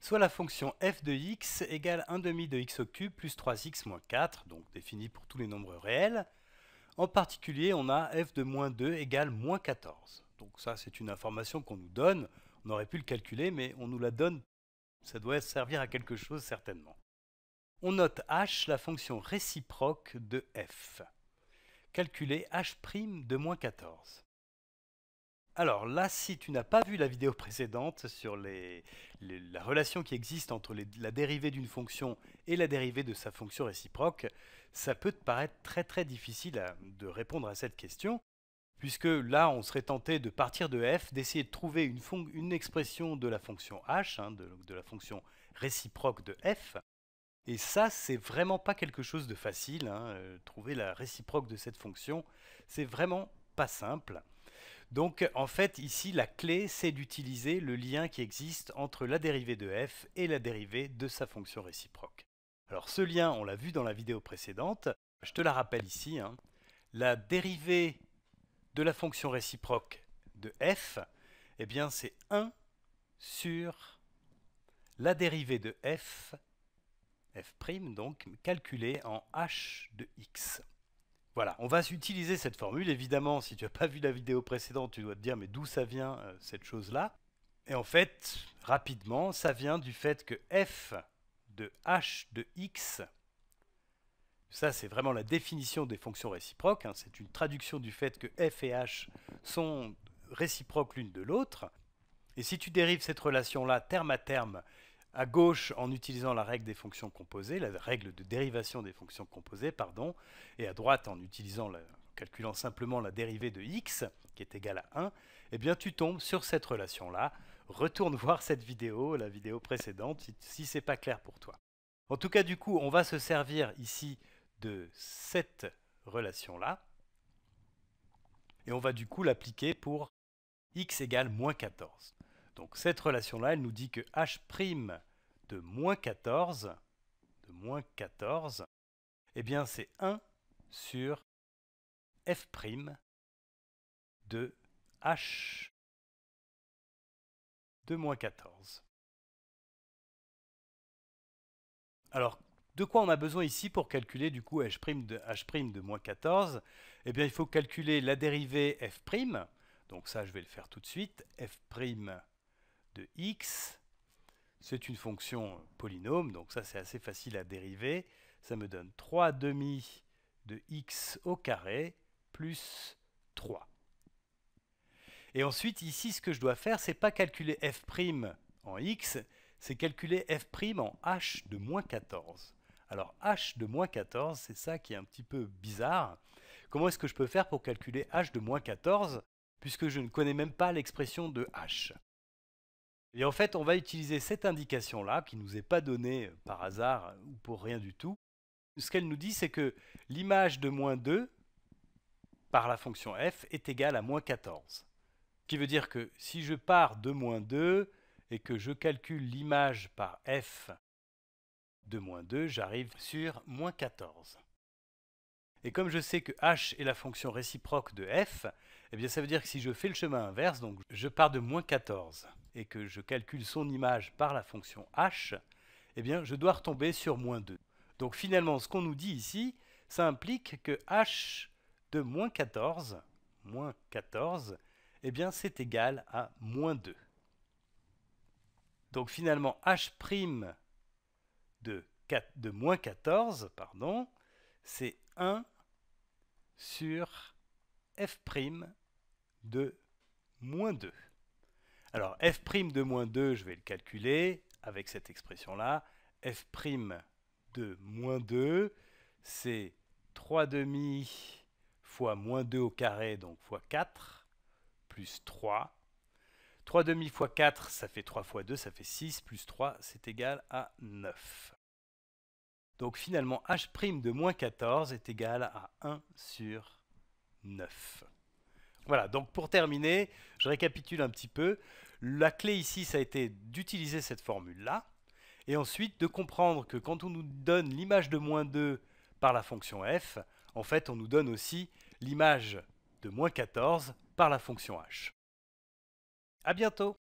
soit la fonction f de x égale 1 demi de x au cube plus 3x moins 4, donc définie pour tous les nombres réels. En particulier, on a f de moins 2 égale moins 14. Donc ça, c'est une information qu'on nous donne. On aurait pu le calculer, mais on nous la donne. Ça doit servir à quelque chose, certainement. On note h, la fonction réciproque de f. Calculer h' de moins 14. Alors là, si tu n'as pas vu la vidéo précédente sur la relation qui existe entre la dérivée d'une fonction et la dérivée de sa fonction réciproque, ça peut te paraître très très difficile de répondre à cette question, puisque là, on serait tenté de partir de f, d'essayer de trouver une, expression de la fonction h, hein, de, la fonction réciproque de f, et ça, c'est vraiment pas quelque chose de facile. Hein, euh, trouver la réciproque de cette fonction, c'est vraiment pas simple. Donc en fait ici la clé c'est d'utiliser le lien qui existe entre la dérivée de f et la dérivée de sa fonction réciproque. Alors ce lien on l'a vu dans la vidéo précédente, je te la rappelle ici, hein. la dérivée de la fonction réciproque de f, eh bien c'est 1 sur la dérivée de f, f' donc, calculée en h de x. Voilà, on va utiliser cette formule. Évidemment, si tu n'as pas vu la vidéo précédente, tu dois te dire mais d'où ça vient euh, cette chose-là Et en fait, rapidement, ça vient du fait que f de h de x, ça c'est vraiment la définition des fonctions réciproques, hein. c'est une traduction du fait que f et h sont réciproques l'une de l'autre. Et si tu dérives cette relation-là terme à terme, à gauche en utilisant la règle des fonctions composées, la règle de dérivation des fonctions composées, pardon, et à droite en utilisant calculant simplement la dérivée de x, qui est égale à 1, eh bien tu tombes sur cette relation-là. Retourne voir cette vidéo, la vidéo précédente, si, ce n'est pas clair pour toi. En tout cas, du coup, on va se servir ici de cette relation-là, et on va du coup l'appliquer pour x égale moins 14. Donc cette relation-là, elle nous dit que h' de moins 14, de moins 14, eh bien c'est 1 sur f' de h de moins 14. Alors, de quoi on a besoin ici pour calculer du coup h' de h' de moins 14 Eh bien, il faut calculer la dérivée f', donc ça je vais le faire tout de suite, f' de x. C'est une fonction polynôme, donc ça c'est assez facile à dériver. Ça me donne 3 demi de x au carré plus 3. Et ensuite, ici, ce que je dois faire, c'est pas calculer f' en x, c'est calculer f' en h de moins 14. Alors h de moins 14, c'est ça qui est un petit peu bizarre. Comment est-ce que je peux faire pour calculer h de moins 14 puisque je ne connais même pas l'expression de h et en fait, on va utiliser cette indication-là, qui ne nous est pas donnée euh, par hasard euh, ou pour rien du tout. Ce qu'elle nous dit, c'est que l'image de moins 2 par la fonction f est égale à moins 14. Ce qui veut dire que si je pars de moins 2 et que je calcule l'image par f de moins 2, j'arrive sur moins 14. Et comme je sais que h est la fonction réciproque de f, eh bien ça veut dire que si je fais le chemin inverse, donc je pars de moins 14 et que je calcule son image par la fonction h, eh bien, je dois retomber sur moins 2. Donc finalement, ce qu'on nous dit ici, ça implique que h de moins 14, 14, eh bien, c'est égal à moins 2. Donc finalement, h' de, de moins 14, pardon, c'est 1 sur f' de moins 2. Alors f' de moins 2, je vais le calculer avec cette expression-là. f' de moins 2, c'est 3 demi fois moins 2 au carré, donc fois 4, plus 3. 3 demi fois 4, ça fait 3 fois 2, ça fait 6, plus 3, c'est égal à 9. Donc finalement, h' de moins 14 est égal à 1 sur 9. Voilà, donc pour terminer, je récapitule un petit peu. La clé ici, ça a été d'utiliser cette formule-là, et ensuite de comprendre que quand on nous donne l'image de moins 2 par la fonction f, en fait, on nous donne aussi l'image de moins 14 par la fonction h. À bientôt